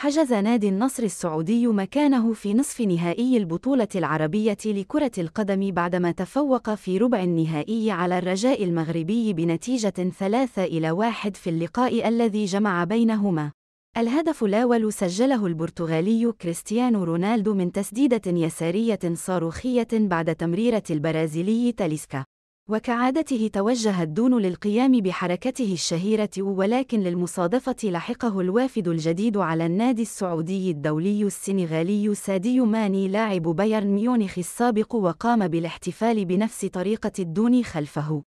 حجز نادي النصر السعودي مكانه في نصف نهائي البطولة العربية لكرة القدم بعدما تفوق في ربع النهائي على الرجاء المغربي بنتيجة 3 إلى 1 في اللقاء الذي جمع بينهما. الهدف الأول سجله البرتغالي كريستيانو رونالدو من تسديدة يسارية صاروخية بعد تمريرة البرازيلي تاليسكا. وكعادته توجه الدون للقيام بحركته الشهيرة ولكن للمصادفة لحقه الوافد الجديد على النادي السعودي الدولي السنغالي ساديو ماني لاعب بايرن ميونخ السابق وقام بالاحتفال بنفس طريقة الدون خلفه